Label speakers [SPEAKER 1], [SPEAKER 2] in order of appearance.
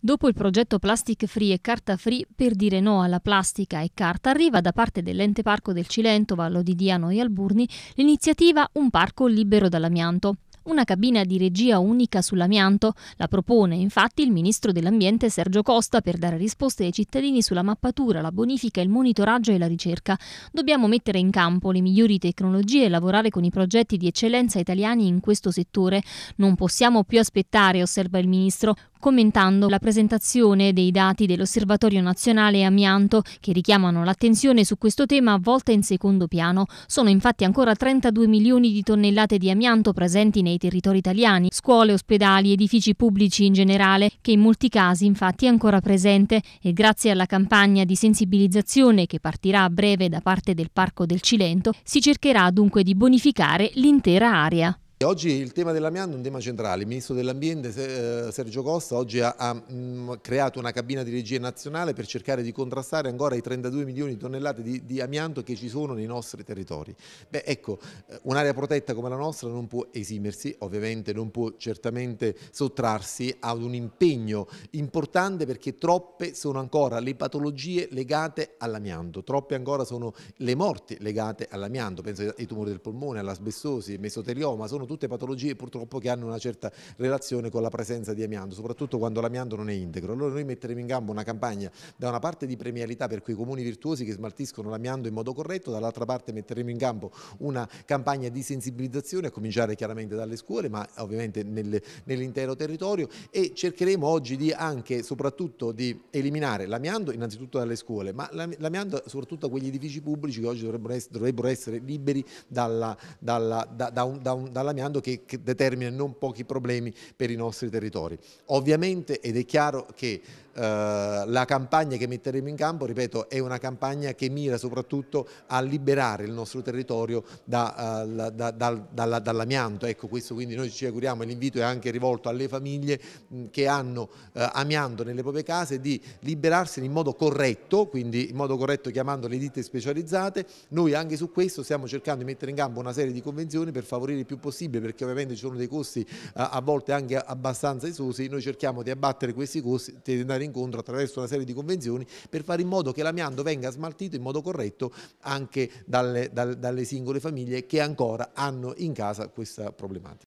[SPEAKER 1] Dopo il progetto Plastic Free e Carta Free per dire no alla plastica e carta, arriva da parte dell'ente parco del Cilento, Vallo di Diano e Alburni, l'iniziativa Un parco libero dall'amianto. Una cabina di regia unica sull'amianto la propone infatti il ministro dell'Ambiente Sergio Costa per dare risposte ai cittadini sulla mappatura, la bonifica, il monitoraggio e la ricerca. Dobbiamo mettere in campo le migliori tecnologie e lavorare con i progetti di eccellenza italiani in questo settore. Non possiamo più aspettare, osserva il ministro, commentando la presentazione dei dati dell'Osservatorio Nazionale Amianto che richiamano l'attenzione su questo tema a volte in secondo piano. Sono infatti ancora 32 milioni di tonnellate di amianto presenti nei nei territori italiani, scuole, ospedali, edifici pubblici in generale, che in molti casi infatti è ancora presente e grazie alla campagna di sensibilizzazione che partirà a breve da parte del Parco del Cilento si cercherà dunque di bonificare l'intera area.
[SPEAKER 2] Oggi il tema dell'amianto è un tema centrale. Il ministro dell'Ambiente eh, Sergio Costa oggi ha, ha mh, mm, creato una cabina di regia nazionale per cercare di contrastare ancora i 32 milioni di tonnellate di, di amianto che ci sono nei nostri territori. Beh, ecco, eh, un'area protetta come la nostra non può esimersi, ovviamente non può certamente sottrarsi ad un impegno importante perché troppe sono ancora le patologie legate all'amianto, troppe ancora sono le morti legate all'amianto, penso ai tumori del polmone, all'asbestosi, mesotelioma, sono tutte patologie purtroppo che hanno una certa relazione con la presenza di amianto, soprattutto quando l'amianto non è integro. Allora noi metteremo in campo una campagna da una parte di premialità per quei comuni virtuosi che smaltiscono l'amianto in modo corretto, dall'altra parte metteremo in campo una campagna di sensibilizzazione a cominciare chiaramente dalle scuole ma ovviamente nel, nell'intero territorio e cercheremo oggi di anche soprattutto di eliminare l'amianto innanzitutto dalle scuole ma l'amianto soprattutto da quegli edifici pubblici che oggi dovrebbero essere, dovrebbero essere liberi dalla, dalla, da, da un, da un, dall'amianto cambiando che determina non pochi problemi per i nostri territori. Ovviamente ed è chiaro che eh, la campagna che metteremo in campo, ripeto, è una campagna che mira soprattutto a liberare il nostro territorio da, da, eh, da, dal, dall'amianto. Ecco, questo quindi noi ci auguriamo e l'invito è anche rivolto alle famiglie mm, che hanno eh, amianto nelle proprie case di liberarsene in modo corretto, quindi in modo corretto chiamando le ditte specializzate. Noi anche su questo stiamo cercando di mettere in campo una serie di convenzioni per favorire il più possibile, perché ovviamente ci sono dei costi a volte anche abbastanza esosi, noi cerchiamo di abbattere questi costi, di andare in incontro attraverso una serie di convenzioni per fare in modo che l'amianto venga smaltito in modo corretto anche dalle, dalle singole famiglie che ancora hanno in casa questa problematica.